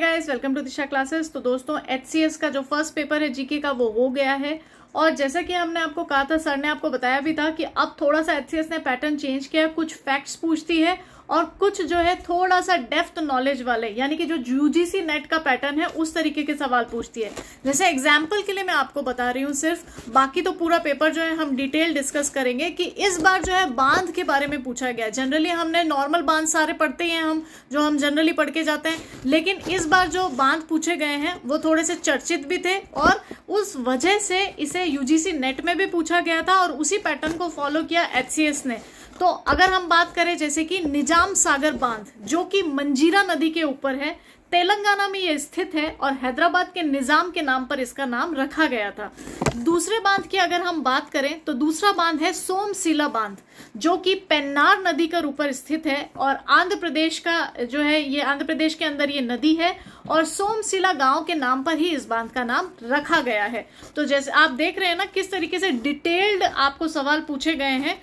guys welcome to Disha classes तो दोस्तों H का जो फर्स्ट पेपर है जीके का वो हो गया है और जैसा कि हमने आपको कहा था सर ने आपको बताया भी था कि अब थोड़ा सा एच ने पैटर्न चेंज किया कुछ फैक्ट्स पूछती है और कुछ जो है थोड़ा सा डेफ्थ नॉलेज वाले यानी कि जो यूजीसी नेट का पैटर्न है उस तरीके के सवाल पूछती है जैसे एग्जाम्पल के लिए मैं आपको बता रही हूँ सिर्फ बाकी तो पूरा पेपर जो है हम डिटेल डिस्कस करेंगे कि इस बार जो है बांध के बारे में पूछा गया जनरली हमने नॉर्मल बांध सारे पढ़ते ही हैं हम जो हम जनरली पढ़ के जाते हैं लेकिन इस बार जो बांध पूछे गए हैं वो थोड़े से चर्चित भी थे और उस वजह से इसे यूजीसी नेट में भी पूछा गया था और उसी पैटर्न को फॉलो किया एच ने तो अगर हम बात करें जैसे कि निजाम सागर बांध जो कि मंजीरा नदी के ऊपर है तेलंगाना में ये स्थित है और हैदराबाद के निज़ाम के नाम पर इसका नाम रखा गया था दूसरे बांध की अगर हम बात करें तो दूसरा बांध है सोमशिला बांध जो कि पेन्नार नदी के ऊपर स्थित है और आंध्र प्रदेश का जो है ये आंध्र प्रदेश के अंदर ये नदी है और सोमशिला गांव के नाम पर ही इस बांध का नाम रखा गया है तो जैसे आप देख रहे हैं ना किस तरीके से डिटेल्ड आपको सवाल पूछे गए हैं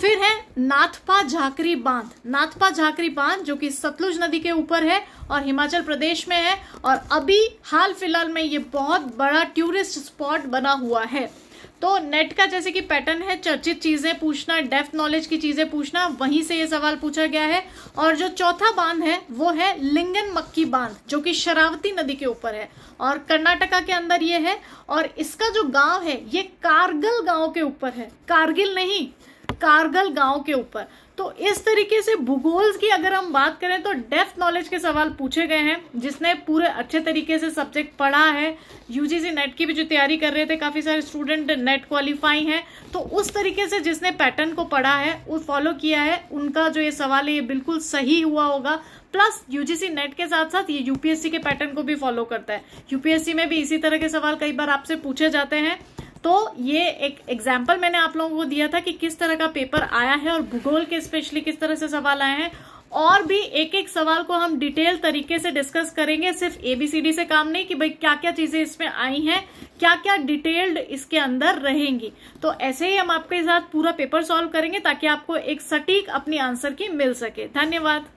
फिर है नाथपा झाकरी बांध नाथपा झाकरी बांध जो कि सतलुज नदी के ऊपर है और हिमाचल प्रदेश में है और अभी हाल फिलहाल में ये बहुत बड़ा टूरिस्ट स्पॉट बना हुआ है तो नेट का जैसे कि पैटर्न है चर्चित चीज़ें पूछना डेफ नॉलेज की चीज़ें पूछना वहीं से ये सवाल पूछा गया है और जो चौथा बांध है वो है लिंगन मक्की बांध जो कि शरावती नदी के ऊपर है और कर्नाटका के अंदर ये है और इसका जो गांव है ये कारगिल गांव के ऊपर है कारगिल नहीं कारगल गांव के ऊपर तो इस तरीके से भूगोल की अगर हम बात करें तो डेफ नॉलेज के सवाल पूछे गए हैं जिसने पूरे अच्छे तरीके से सब्जेक्ट पढ़ा है यूजीसी नेट की भी जो तैयारी कर रहे थे काफ़ी सारे स्टूडेंट नेट क्वालिफाई हैं तो उस तरीके से जिसने पैटर्न को पढ़ा है वो फॉलो किया है उनका जो ये सवाल है ये बिल्कुल सही हुआ होगा प्लस यूजीसी नेट के साथ साथ ये यूपीएससी के पैटर्न को भी फॉलो करता है यूपीएससी में भी इसी तरह के सवाल कई बार आपसे पूछे जाते हैं तो ये एक एग्जाम्पल मैंने आप लोगों को दिया था कि किस तरह का पेपर आया है और भूगोल के स्पेशली किस तरह से सवाल आए हैं और भी एक एक सवाल को हम डिटेल तरीके से डिस्कस करेंगे सिर्फ एबीसीडी से काम नहीं कि भाई क्या क्या चीजें इसमें आई हैं क्या क्या डिटेल्ड इसके अंदर रहेंगी तो ऐसे ही हम आपके साथ पूरा पेपर सॉल्व करेंगे ताकि आपको एक सटीक अपनी आंसर की मिल सके धन्यवाद